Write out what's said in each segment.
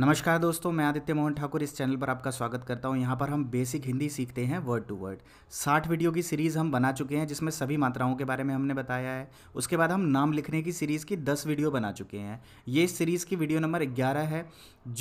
नमस्कार दोस्तों मैं आदित्य मोहन ठाकुर इस चैनल पर आपका स्वागत करता हूं यहां पर हम बेसिक हिंदी सीखते हैं वर्ड टू वर्ड साठ वीडियो की सीरीज़ हम बना चुके हैं जिसमें सभी मात्राओं के बारे में हमने बताया है उसके बाद हम नाम लिखने की सीरीज़ की दस वीडियो बना चुके हैं ये इस सीरीज़ की वीडियो नंबर ग्यारह है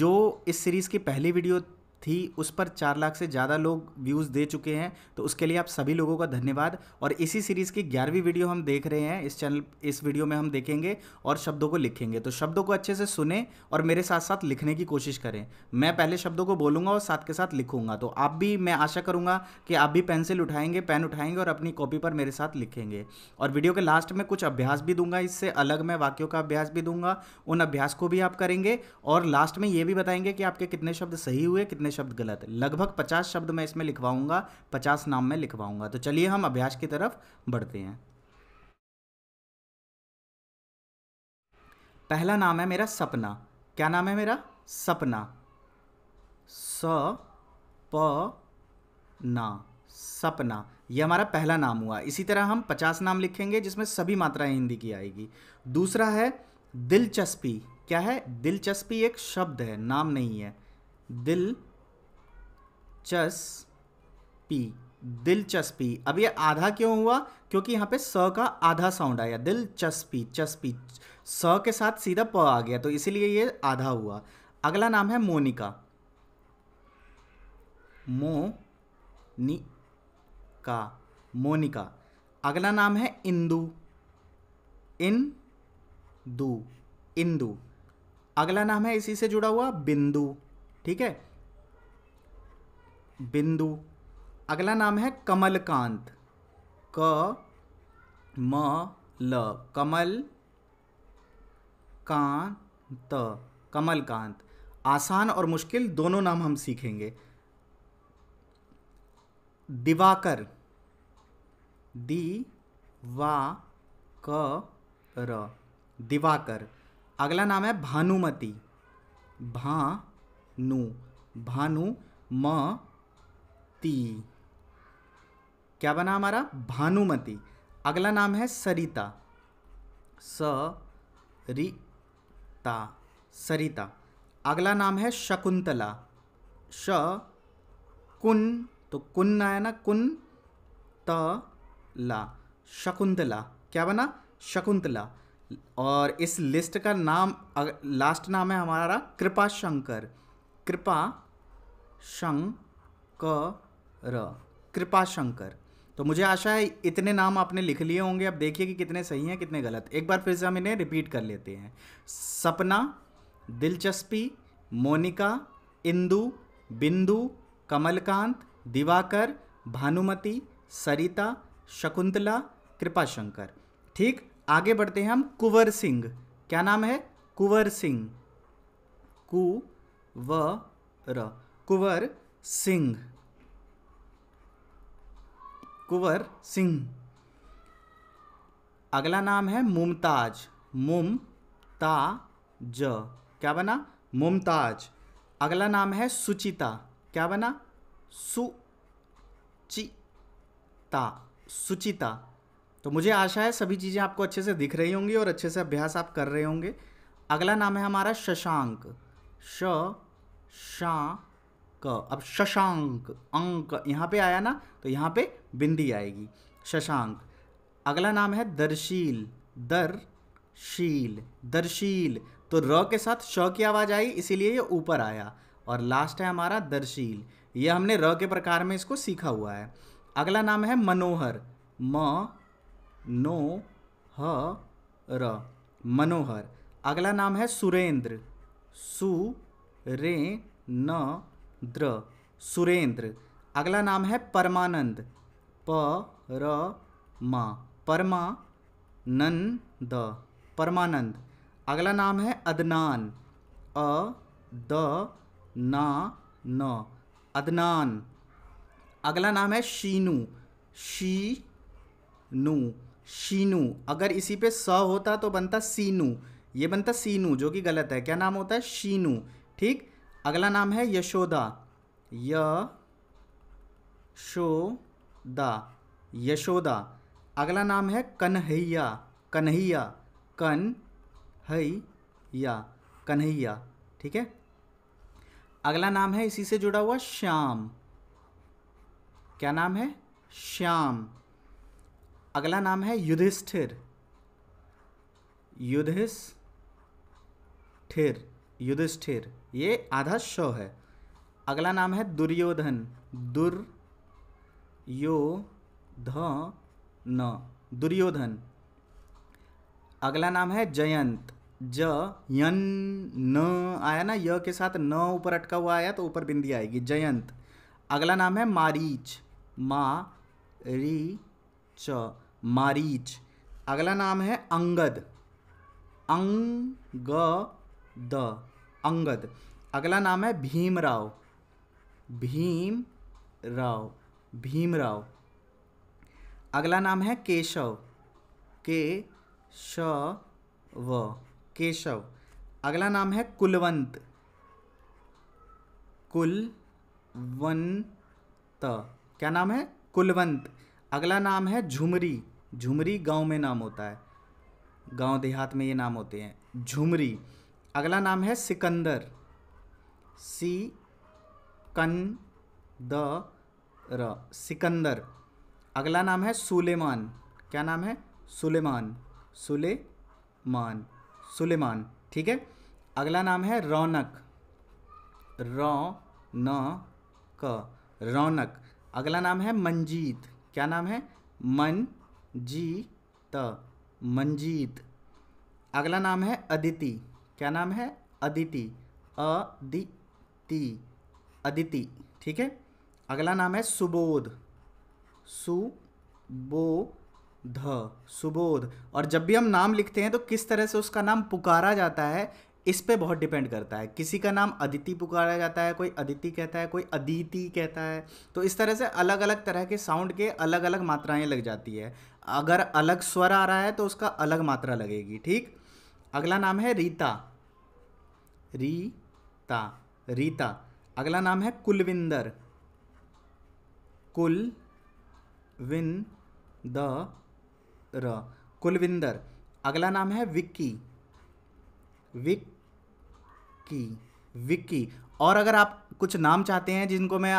जो इस सीरीज़ की पहली वीडियो थी उस पर चार लाख से ज़्यादा लोग व्यूज़ दे चुके हैं तो उसके लिए आप सभी लोगों का धन्यवाद और इसी सीरीज़ की ग्यारहवीं वीडियो हम देख रहे हैं इस चैनल इस वीडियो में हम देखेंगे और शब्दों को लिखेंगे तो शब्दों को अच्छे से सुने और मेरे साथ साथ लिखने की कोशिश करें मैं पहले शब्दों को बोलूँगा और साथ के साथ लिखूँगा तो आप भी मैं आशा करूँगा कि आप भी पेंसिल उठाएंगे पेन उठाएंगे और अपनी कॉपी पर मेरे साथ लिखेंगे और वीडियो के लास्ट में कुछ अभ्यास भी दूंगा इससे अलग मैं वाक्यों का अभ्यास भी दूंगा उन अभ्यास को भी आप करेंगे और लास्ट में ये भी बताएंगे कि आपके कितने शब्द सही हुए कितने कितने शब्द गलत है लगभग पचास शब्द मैं इसमें लिखवाऊंगा पचास नाम में लिखवाऊंगा तो चलिए हम अभ्यास की तरफ बढ़ते हैं पहला नाम है मेरा सपना क्या नाम है मेरा सपना स प ना सपना ये हमारा पहला नाम हुआ इसी तरह हम पचास नाम लिखेंगे जिसमें सभी मात्राएं हिंदी की आएगी दूसरा है दिलचस्पी क्या है दिलचस्पी एक शब्द है नाम नहीं है दिल चस पी दिलचस्पी अब ये आधा क्यों हुआ क्योंकि यहाँ पे स का आधा साउंड आया दिलचस्पी चस्पी स के साथ सीधा प आ गया तो इसीलिए ये आधा हुआ अगला नाम है मोनिका मो नी का मोनिका अगला नाम है इंदू इन दू इंदू अगला नाम है इसी से जुड़ा हुआ बिंदु ठीक है बिंदु अगला नाम है कमलकांत क म ल कमल कांत कमलकांत आसान और मुश्किल दोनों नाम हम सीखेंगे दिवाकर दी वा क र दिवाकर अगला नाम है भानुमती भा नु भानु म ती क्या बना हमारा भानुमती अगला नाम है सरिता स रि ता सरिता अगला नाम है शकुंतला श कुन तो कुन ना है ना कुन त ला शकुंतला क्या बना शकुंतला और इस लिस्ट का नाम लास्ट नाम है हमारा कृपा शंकर कृपा शंकर र कृपा शंकर तो मुझे आशा है इतने नाम आपने लिख लिए होंगे अब देखिए कि कितने सही हैं कितने गलत एक बार फिर से हम इन्हें रिपीट कर लेते हैं सपना दिलचस्पी मोनिका इंदु बिंदु कमलकांत दिवाकर भानुमति सरिता शकुंतला कृपाशंकर ठीक आगे बढ़ते हैं हम कुंवर सिंह क्या नाम है कुंवर सिंह कु व कुवर कुंवर सिंह कुंवर सिंह अगला नाम है मुमताज मुम ता ज क्या बना मुमताज अगला नाम है सुचिता क्या बना सु ता सुचिता तो मुझे आशा है सभी चीज़ें आपको अच्छे से दिख रही होंगी और अच्छे से अभ्यास आप कर रहे होंगे अगला नाम है हमारा शशांक श शा क अब शशांक अंक यहाँ पे आया ना तो यहाँ पे बिंदी आएगी शशांक अगला नाम है दर्शील दर शील दर्शील तो र के साथ श की आवाज़ आई इसीलिए ये ऊपर आया और लास्ट है हमारा दर्शील ये हमने र के प्रकार में इसको सीखा हुआ है अगला नाम है मनोहर म नो ह र मनोहर अगला नाम है सुरेंद्र सु रे न द्र सुरेंद्र अगला नाम है परमानंद प र म परमा नन द परमानंद अगला नाम है अदनान अ द ना न अदनान अगला नाम है शीनू शी नू शीनू अगर इसी पे स होता तो बनता सीनू ये बनता सीनू जो कि गलत है क्या नाम होता है शीनू ठीक अगला नाम है यशोदा य शो द यशोदा अगला नाम है कन्हैया कन्हैया कन या कन्हैया ठीक है अगला नाम है इसी से जुड़ा हुआ श्याम क्या नाम है श्याम अगला नाम है युधिष्ठिर युधिष्ठिर युधिष्ठिर ये आधा श है अगला नाम है दुर्योधन दुर यो ध न दुर्योधन अगला नाम है जयंत ज यन न आया ना य के साथ न ऊपर अटका हुआ आया तो ऊपर बिंदी आएगी जयंत अगला नाम है मारीच मा री च मारीच अगला नाम है अंगद अंग द अंगद अगला नाम है भीमराव भीम राव भीमराव अगला नाम है केशव के श व केशव अगला नाम है कुलवंत त क्या नाम है कुलवंत अगला नाम है झुमरी झुमरी गांव में नाम होता है गांव देहात में ये नाम होते हैं झुमरी अगला नाम है सिकंदर सी कन द र सिकंदर अगला नाम है सुलेमान क्या नाम है सुलेमान सुलेमान सुलेमान ठीक है अगला नाम है रौनक रौ न क रौनक अगला नाम है मंजीत क्या नाम है मन जी त मंजीत अगला नाम है अदिति क्या नाम है अदिति अदिति अदिति ठीक है अगला नाम है सुबोध ध सुबोध और जब भी हम नाम लिखते हैं तो किस तरह से उसका नाम पुकारा जाता है इस पे बहुत डिपेंड करता है किसी का नाम अदिति पुकारा जाता है कोई अदिति कहता है कोई अदिति कहता है तो इस तरह से अलग अलग तरह के साउंड के अलग अलग मात्राएं लग जाती है अगर अलग स्वर आ रहा है तो उसका अलग मात्रा लगेगी ठीक अगला नाम है रीता रीता रीता अगला नाम है कुलविंदर कुल विन द र कुलविंदर अगला नाम है विक्की की विक्की और अगर आप कुछ नाम चाहते हैं जिनको मैं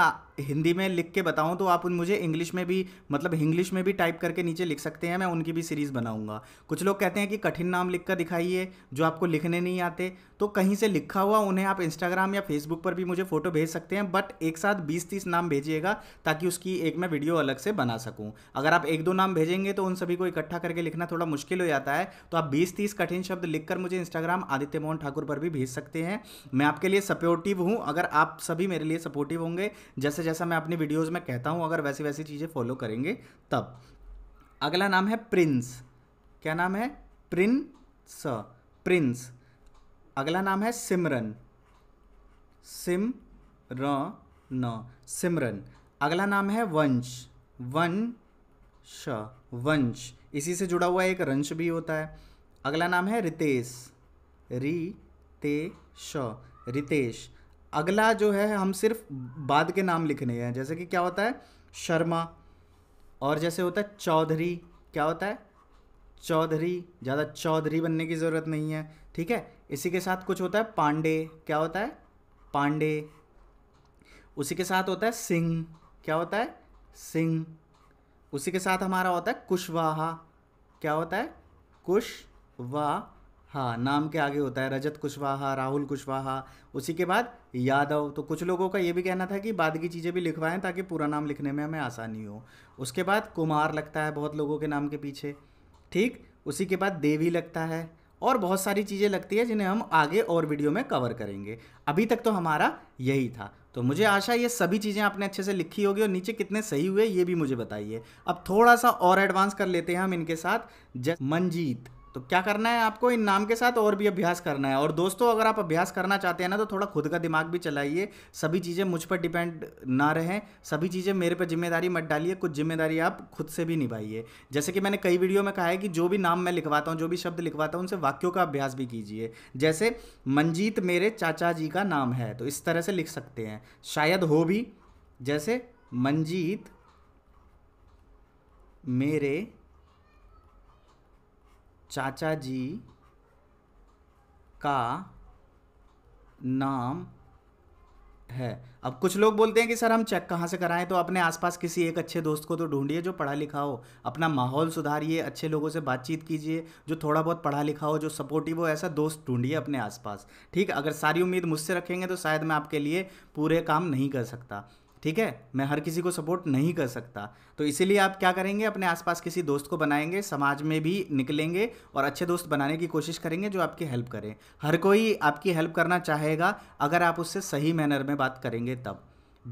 हिंदी में लिख के बताऊं तो आप मुझे इंग्लिश में भी मतलब इंग्लिश में भी टाइप करके नीचे लिख सकते हैं मैं उनकी भी सीरीज़ बनाऊंगा कुछ लोग कहते हैं कि कठिन नाम लिख कर दिखाइए जो आपको लिखने नहीं आते तो कहीं से लिखा हुआ उन्हें आप इंस्टाग्राम या फेसबुक पर भी मुझे फ़ोटो भेज सकते हैं बट एक साथ बीस तीस नाम भेजिएगा ताकि उसकी एक मैं वीडियो अलग से बना सकूँ अगर आप एक दो नाम भेजेंगे तो उन सभी को इकट्ठा करके लिखना थोड़ा मुश्किल हो जाता है तो आप बीस तीस कठिन शब्द लिखकर मुझे इंस्टाग्राम आदित्य मोहन ठाकुर पर भी भेज सकते हैं मैं आपके लिए सपोर्टिव हूँ अगर आप सभी मेरे लिए सपोर्टिव होंगे जैसे जैसा मैं अपनी वीडियोज़ में कहता हूँ अगर वैसी वैसी चीज़ें फॉलो करेंगे तब अगला नाम है प्रिंस क्या नाम है प्रिन स प्रिंस अगला नाम है सिमरन सिम र न सिमरन अगला नाम है वंश वन श वंश इसी से जुड़ा हुआ एक रंश भी होता है अगला नाम है रितेश री ते श रितेश अगला जो है हम सिर्फ बाद के नाम लिखने हैं जैसे कि क्या होता है शर्मा और जैसे होता है चौधरी क्या होता है चौधरी ज़्यादा चौधरी बनने की ज़रूरत नहीं है ठीक है इसी के साथ कुछ होता है पांडे क्या होता है पांडे उसी के साथ होता है सिंह क्या होता है सिंह उसी के साथ हमारा होता है कुशवाहा क्या होता है कुशवाहा हाँ नाम के आगे होता है रजत कुशवाहा राहुल कुशवाहा उसी के बाद यादव तो कुछ लोगों का ये भी कहना था कि बाद की चीज़ें भी लिखवाएं ताकि पूरा नाम लिखने में हमें आसानी हो उसके बाद कुमार लगता है बहुत लोगों के नाम के पीछे ठीक उसी के बाद देवी लगता है और बहुत सारी चीज़ें लगती है जिन्हें हम आगे और वीडियो में कवर करेंगे अभी तक तो हमारा यही था तो मुझे आशा ये सभी चीज़ें आपने अच्छे से लिखी होगी और नीचे कितने सही हुए ये भी मुझे बताइए अब थोड़ा सा और एडवांस कर लेते हैं हम इनके साथ जस मनजीत तो क्या करना है आपको इन नाम के साथ और भी अभ्यास करना है और दोस्तों अगर आप अभ्यास करना चाहते हैं ना तो थोड़ा खुद का दिमाग भी चलाइए सभी चीज़ें मुझ पर डिपेंड ना रहें सभी चीज़ें मेरे पर जिम्मेदारी मत डालिए कुछ जिम्मेदारी आप खुद से भी निभाइए जैसे कि मैंने कई वीडियो में कहा है कि जो भी नाम मैं लिखवाता हूँ जो भी शब्द लिखवाता हूँ उनसे वाक्यों का अभ्यास भी कीजिए जैसे मंजीत मेरे चाचा जी का नाम है तो इस तरह से लिख सकते हैं शायद हो भी जैसे मंजीत मेरे चाचा जी का नाम है अब कुछ लोग बोलते हैं कि सर हम चेक कहाँ से कराएं तो अपने आसपास किसी एक अच्छे दोस्त को तो ढूंढिए जो पढ़ा लिखा हो अपना माहौल सुधारिए अच्छे लोगों से बातचीत कीजिए जो थोड़ा बहुत पढ़ा लिखा हो जो सपोर्टिव हो ऐसा दोस्त ढूंढिए अपने आसपास ठीक अगर सारी उम्मीद मुझसे रखेंगे तो शायद मैं आपके लिए पूरे काम नहीं कर सकता ठीक है मैं हर किसी को सपोर्ट नहीं कर सकता तो इसीलिए आप क्या करेंगे अपने आसपास किसी दोस्त को बनाएंगे समाज में भी निकलेंगे और अच्छे दोस्त बनाने की कोशिश करेंगे जो आपकी हेल्प करें हर कोई आपकी हेल्प करना चाहेगा अगर आप उससे सही मैनर में बात करेंगे तब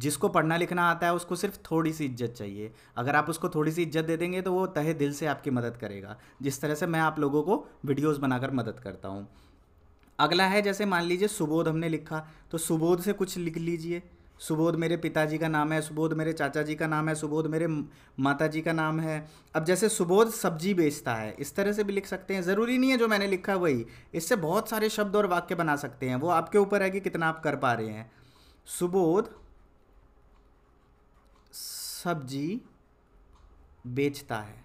जिसको पढ़ना लिखना आता है उसको सिर्फ थोड़ी सी इज्जत चाहिए अगर आप उसको थोड़ी सी इज्जत दे देंगे तो वो तहे दिल से आपकी मदद करेगा जिस तरह से मैं आप लोगों को वीडियोज़ बनाकर मदद करता हूँ अगला है जैसे मान लीजिए सुबोध हमने लिखा तो सुबोध से कुछ लिख लीजिए सुबोध मेरे पिताजी का नाम है सुबोध मेरे चाचा जी का नाम है सुबोध मेरे माता जी का नाम है अब जैसे सुबोध सब्जी बेचता है इस तरह से भी लिख सकते हैं ज़रूरी नहीं है जो मैंने लिखा वही इससे बहुत सारे शब्द और वाक्य बना सकते हैं वो आपके ऊपर है कि कितना आप कर पा रहे हैं सुबोध सब्जी बेचता है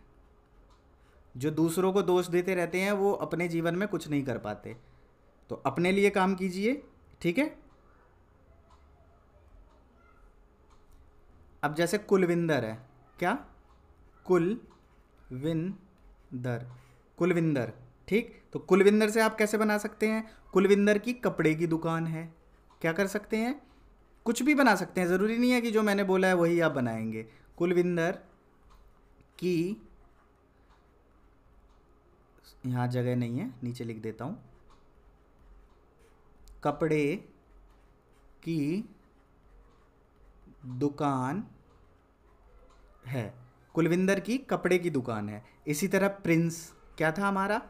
जो दूसरों को दोष देते रहते हैं वो अपने जीवन में कुछ नहीं कर पाते तो अपने लिए काम कीजिए ठीक है अब जैसे कुलविंदर है क्या कुल विन दर कुलविंदर ठीक तो कुलविंदर से आप कैसे बना सकते हैं कुलविंदर की कपड़े की दुकान है क्या कर सकते हैं कुछ भी बना सकते हैं ज़रूरी नहीं है कि जो मैंने बोला है वही आप बनाएंगे कुलविंदर की यहाँ जगह नहीं है नीचे लिख देता हूँ कपड़े की दुकान है कुलविंदर की कपड़े की दुकान है इसी तरह प्रिंस क्या था हमारा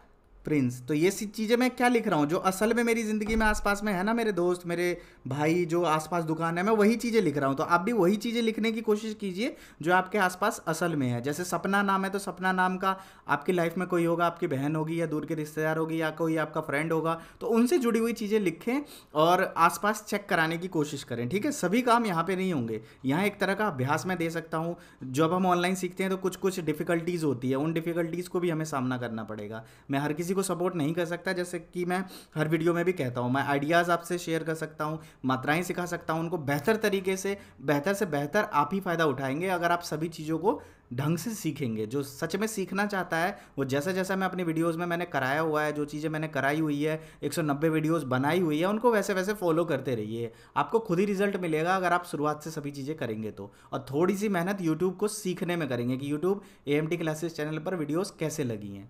प्रिंस तो ये सी चीज़ें मैं क्या लिख रहा हूँ जो असल में मेरी ज़िंदगी में आसपास में है ना मेरे दोस्त मेरे भाई जो आसपास दुकान है मैं वही चीज़ें लिख रहा हूँ तो आप भी वही चीज़ें लिखने की कोशिश कीजिए जो आपके आसपास असल में है जैसे सपना नाम है तो सपना नाम का आपकी लाइफ में कोई होगा आपकी बहन होगी या दूर के रिश्तेदार होगी या कोई आपका फ्रेंड होगा तो उनसे जुड़ी हुई चीज़ें लिखें और आसपास चेक कराने की कोशिश करें ठीक है सभी काम यहाँ पर नहीं होंगे यहाँ एक तरह का अभ्यास मैं दे सकता हूँ जब हम ऑनलाइन सीखते हैं तो कुछ कुछ डिफ़िकल्टीज़ होती है उन डिफ़िकल्टीज़ को भी हमें सामना करना पड़ेगा मैं हर किसी किसी को सपोर्ट नहीं कर सकता जैसे कि मैं हर वीडियो में भी कहता हूँ मैं आइडियाज़ आपसे शेयर कर सकता हूँ मात्राएँ सिखा सकता हूँ उनको बेहतर तरीके से बेहतर से बेहतर आप ही फ़ायदा उठाएंगे अगर आप सभी चीज़ों को ढंग से सीखेंगे जो सच में सीखना चाहता है वो जैसा जैसा मैं अपनी वीडियोस में मैंने कराया हुआ है जो चीज़ें मैंने कराई हुई है 190 वीडियोस बनाई हुई है उनको वैसे वैसे फॉलो करते रहिए आपको खुद ही रिजल्ट मिलेगा अगर आप शुरुआत से सभी चीज़ें करेंगे तो और थोड़ी सी मेहनत यूट्यूब को सीखने में करेंगे कि यूट्यूब ए क्लासेस चैनल पर वीडियोज़ कैसे लगी हैं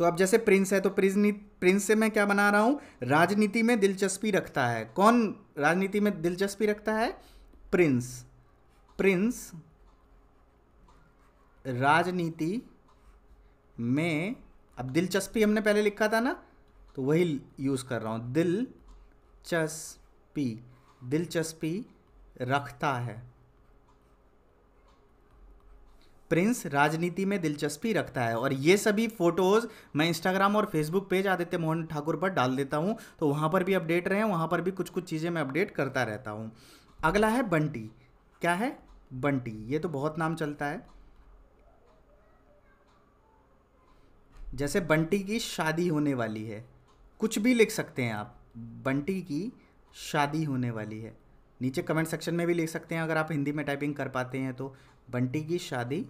तो अब जैसे प्रिंस है तो प्रिंस प्रिंस से मैं क्या बना रहा हूँ राजनीति में दिलचस्पी रखता है कौन राजनीति में दिलचस्पी रखता है प्रिंस प्रिंस राजनीति में अब दिलचस्पी हमने पहले लिखा था ना तो वही यूज़ कर रहा हूँ दिल चस्पी दिलचस्पी रखता है प्रिंस राजनीति में दिलचस्पी रखता है और ये सभी फोटोज़ मैं इंस्टाग्राम और फेसबुक पेज आदित्य मोहन ठाकुर पर डाल देता हूँ तो वहाँ पर भी अपडेट रहें वहाँ पर भी कुछ कुछ चीज़ें मैं अपडेट करता रहता हूँ अगला है बंटी क्या है बंटी ये तो बहुत नाम चलता है जैसे बंटी की शादी होने वाली है कुछ भी लिख सकते हैं आप बंटी की शादी होने वाली है नीचे कमेंट सेक्शन में भी लिख सकते हैं अगर आप हिंदी में टाइपिंग कर पाते हैं तो बंटी की शादी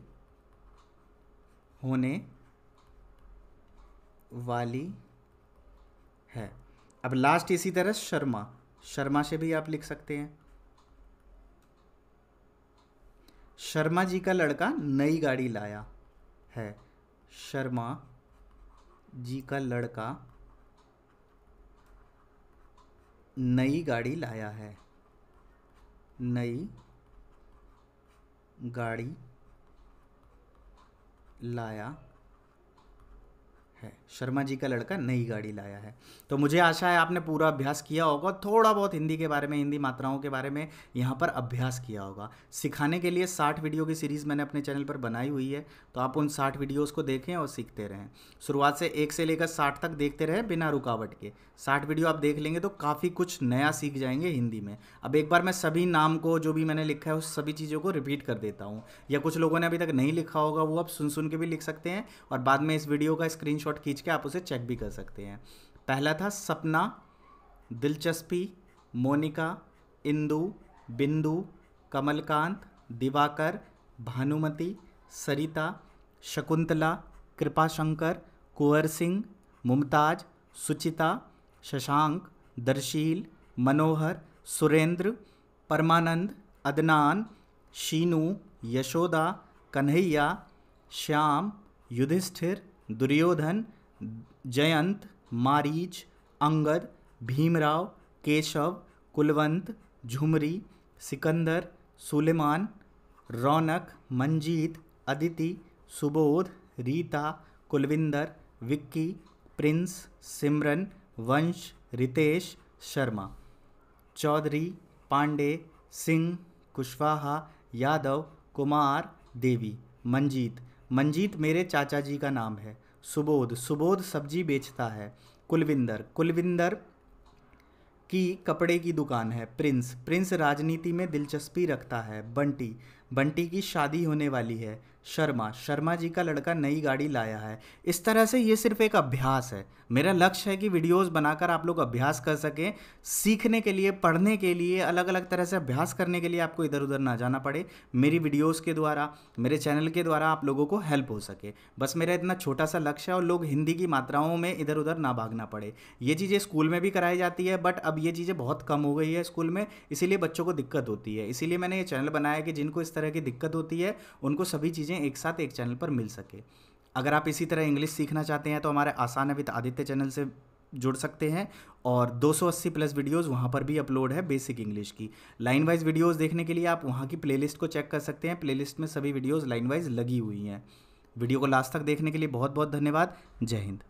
होने वाली है अब लास्ट इसी तरह शर्मा शर्मा से भी आप लिख सकते हैं शर्मा जी का लड़का नई गाड़ी लाया है शर्मा जी का लड़का नई गाड़ी लाया है नई गाड़ी लाया है शर्मा जी का लड़का नई गाड़ी लाया है तो मुझे आशा है आपने पूरा अभ्यास किया होगा थोड़ा बहुत हिंदी के बारे में हिंदी मात्राओं के बारे में यहाँ पर अभ्यास किया होगा सिखाने के लिए साठ वीडियो की सीरीज़ मैंने अपने चैनल पर बनाई हुई है तो आप उन साठ वीडियोज़ को देखें और सीखते रहें शुरुआत से एक से लेकर साठ तक देखते रहें बिना रुकावट के साठ वीडियो आप देख लेंगे तो काफ़ी कुछ नया सीख जाएंगे हिंदी में अब एक बार मैं सभी नाम को जो भी मैंने लिखा है उस सभी चीज़ों को रिपीट कर देता हूँ या कुछ लोगों ने अभी तक नहीं लिखा होगा वो आप सुन सुन के भी लिख सकते हैं और बाद में इस वीडियो का स्क्रीन स्क्रीनशॉट खींच के आप उसे चेक भी कर सकते हैं पहला था सपना दिलचस्पी मोनिका इंदु बिंदु कमलकांत दिवाकर भानुमति सरिता शकुंतला कृपाशंकर कुंवर सिंह मुमताज सुचिता शशांक दर्शील मनोहर सुरेंद्र परमानंद अदनान शीनू यशोदा कन्हैया श्याम युधिष्ठिर दुर्योधन जयंत मारीच अंगद भीमराव केशव कुलवंत झुमरी सिकंदर सुलेमान रौनक मंजीत अदिति सुबोध रीता कुलविंदर विक्की प्रिंस सिमरन वंश रितेश शर्मा चौधरी पांडे सिंह कुशवाहा यादव कुमार देवी मंजीत मंजीत मेरे चाचा जी का नाम है सुबोध सुबोध सब्जी बेचता है कुलविंदर कुलविंदर की कपड़े की दुकान है प्रिंस प्रिंस राजनीति में दिलचस्पी रखता है बंटी बंटी की शादी होने वाली है शर्मा शर्मा जी का लड़का नई गाड़ी लाया है इस तरह से ये सिर्फ एक अभ्यास है मेरा लक्ष्य है कि वीडियोस बनाकर आप लोग अभ्यास कर सकें सीखने के लिए पढ़ने के लिए अलग अलग तरह से अभ्यास करने के लिए आपको इधर उधर ना जाना पड़े मेरी वीडियोस के द्वारा मेरे चैनल के द्वारा आप लोगों को हेल्प हो सके बस मेरा इतना छोटा सा लक्ष्य है और लोग हिंदी की मात्राओं में इधर उधर ना भागना पड़े ये चीज़ें स्कूल में भी कराई जाती है बट अब ये चीज़ें बहुत कम हो गई है स्कूल में इसीलिए बच्चों को दिक्कत होती है इसीलिए मैंने ये चैनल बनाया कि जिनको इस तरह तरह की दिक्कत होती है उनको सभी चीज़ें एक साथ एक चैनल पर मिल सके अगर आप इसी तरह इंग्लिश सीखना चाहते हैं तो हमारे आसान अभित तो आदित्य चैनल से जुड़ सकते हैं और 280 प्लस वीडियोस वहाँ पर भी अपलोड है बेसिक इंग्लिश की लाइन वाइज वीडियोस देखने के लिए आप वहाँ की प्लेलिस्ट को चेक कर सकते हैं प्लेलिस्ट में सभी वीडियोस लाइन वाइज लगी हुई हैं वीडियो को लास्ट तक देखने के लिए बहुत बहुत धन्यवाद जय हिंद